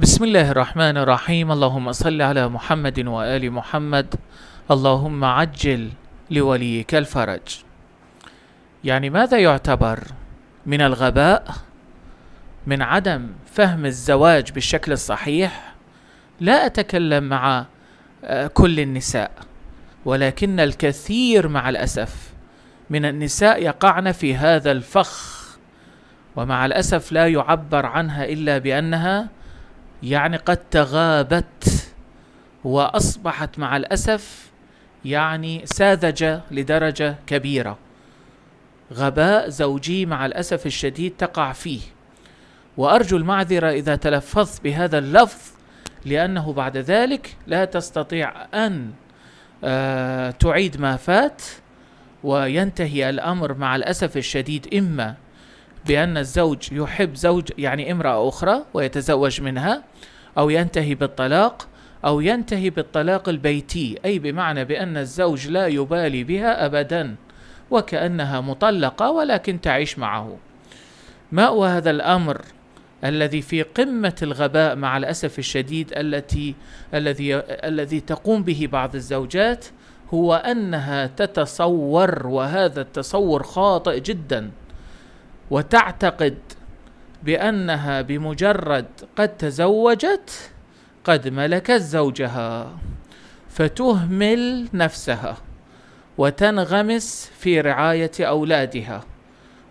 بسم الله الرحمن الرحيم اللهم صل على محمد وآل محمد اللهم عجل لوليك الفرج يعني ماذا يعتبر من الغباء من عدم فهم الزواج بالشكل الصحيح لا أتكلم مع كل النساء ولكن الكثير مع الأسف من النساء يقعن في هذا الفخ ومع الأسف لا يعبر عنها إلا بأنها يعني قد تغابت واصبحت مع الاسف يعني ساذجه لدرجه كبيره غباء زوجي مع الاسف الشديد تقع فيه وارجو المعذره اذا تلفظت بهذا اللفظ لانه بعد ذلك لا تستطيع ان آه، تعيد ما فات وينتهي الامر مع الاسف الشديد اما بأن الزوج يحب زوج يعني امرأة أخرى ويتزوج منها أو ينتهي بالطلاق أو ينتهي بالطلاق البيتي أي بمعنى بأن الزوج لا يبالي بها أبدا وكأنها مطلقة ولكن تعيش معه مأوى هذا الأمر الذي في قمة الغباء مع الأسف الشديد التي الذي الذي تقوم به بعض الزوجات هو أنها تتصور وهذا التصور خاطئ جدا وتعتقد بانها بمجرد قد تزوجت قد ملكت زوجها فتهمل نفسها وتنغمس في رعايه اولادها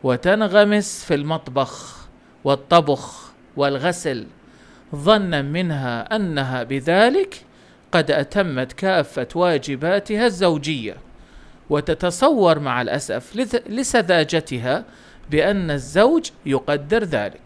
وتنغمس في المطبخ والطبخ والغسل ظنا منها انها بذلك قد اتمت كافه واجباتها الزوجيه وتتصور مع الاسف لسذاجتها بأن الزوج يقدر ذلك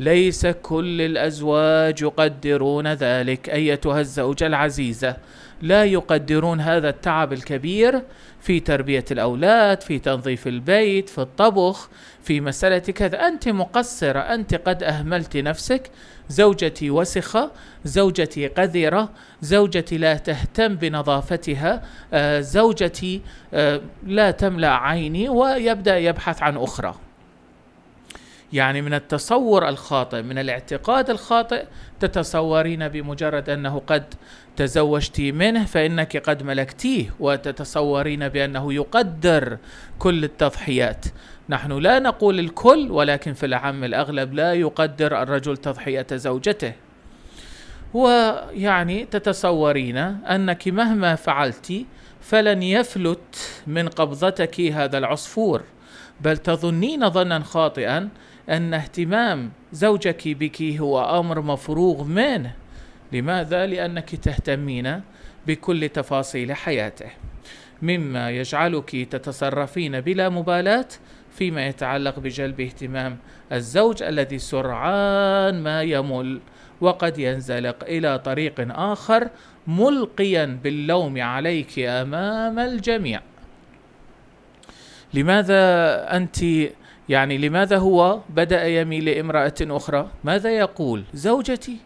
ليس كل الأزواج يقدرون ذلك أيتها الزوجة العزيزة لا يقدرون هذا التعب الكبير في تربية الأولاد في تنظيف البيت في الطبخ في مسألة كذا أنت مقصرة أنت قد أهملت نفسك زوجتي وسخة زوجتي قذرة زوجتي لا تهتم بنظافتها آه، زوجتي آه، لا تملأ عيني ويبدأ يبحث عن أخرى يعني من التصور الخاطئ من الاعتقاد الخاطئ تتصورين بمجرد انه قد تزوجت منه فانك قد ملكتيه وتتصورين بانه يقدر كل التضحيات نحن لا نقول الكل ولكن في العام الاغلب لا يقدر الرجل تضحيه زوجته ويعني تتصورين انك مهما فعلت فلن يفلت من قبضتك هذا العصفور بل تظنين ظنا خاطئا أن اهتمام زوجك بك هو أمر مفروغ منه لماذا؟ لأنك تهتمين بكل تفاصيل حياته مما يجعلك تتصرفين بلا مبالاة فيما يتعلق بجلب اهتمام الزوج الذي سرعان ما يمل وقد ينزلق الى طريق اخر ملقيا باللوم عليك امام الجميع لماذا انت يعني لماذا هو بدأ يميل لامرأة أخرى ماذا يقول زوجتي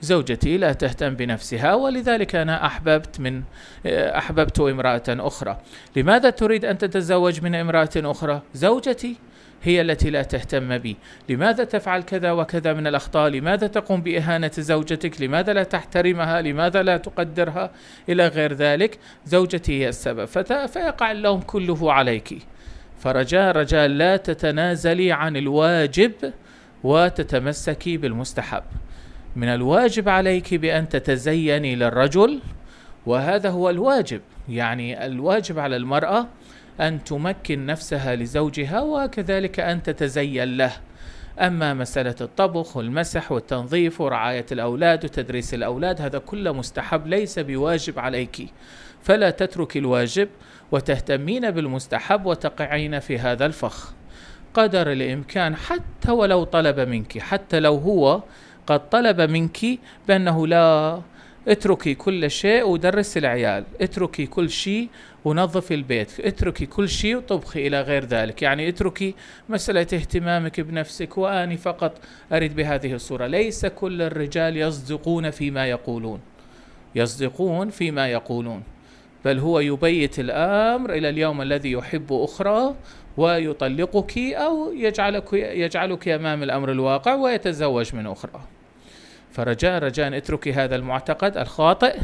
زوجتي لا تهتم بنفسها ولذلك أنا أحببت من أحببت امرأة أخرى لماذا تريد أن تتزوج من امرأة أخرى زوجتي هي التي لا تهتم بي لماذا تفعل كذا وكذا من الأخطاء لماذا تقوم بإهانة زوجتك لماذا لا تحترمها لماذا لا تقدرها إلى غير ذلك زوجتي هي السبب فيقع اللوم كله عليك فرجاء رجاء لا تتنازلي عن الواجب وتتمسكي بالمستحب من الواجب عليك بأن تتزيني للرجل وهذا هو الواجب يعني الواجب على المرأة أن تمكن نفسها لزوجها وكذلك أن تتزين له أما مسألة الطبخ والمسح والتنظيف ورعاية الأولاد وتدريس الأولاد هذا كله مستحب ليس بواجب عليك فلا تترك الواجب وتهتمين بالمستحب وتقعين في هذا الفخ قدر الإمكان حتى ولو طلب منك حتى لو هو قد طلب منك بأنه لا اتركي كل شيء ودرسي العيال اتركي كل شيء ونظفي البيت اتركي كل شيء وطبخي إلى غير ذلك يعني اتركي مسألة اهتمامك بنفسك وأني فقط أريد بهذه الصورة ليس كل الرجال يصدقون فيما يقولون يصدقون فيما يقولون بل هو يبيت الامر الى اليوم الذي يحب اخرى ويطلقك او يجعلك يجعلك امام الامر الواقع ويتزوج من اخرى فرجاء رجاء اتركي هذا المعتقد الخاطئ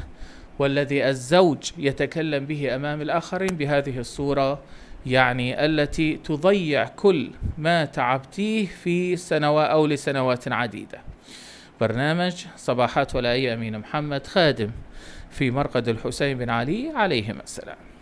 والذي الزوج يتكلم به امام الاخرين بهذه الصوره يعني التي تضيع كل ما تعبتيه في سنوات او لسنوات عديده. برنامج صباحات ولاية أمين محمد خادم في مرقد الحسين بن علي عليهما السلام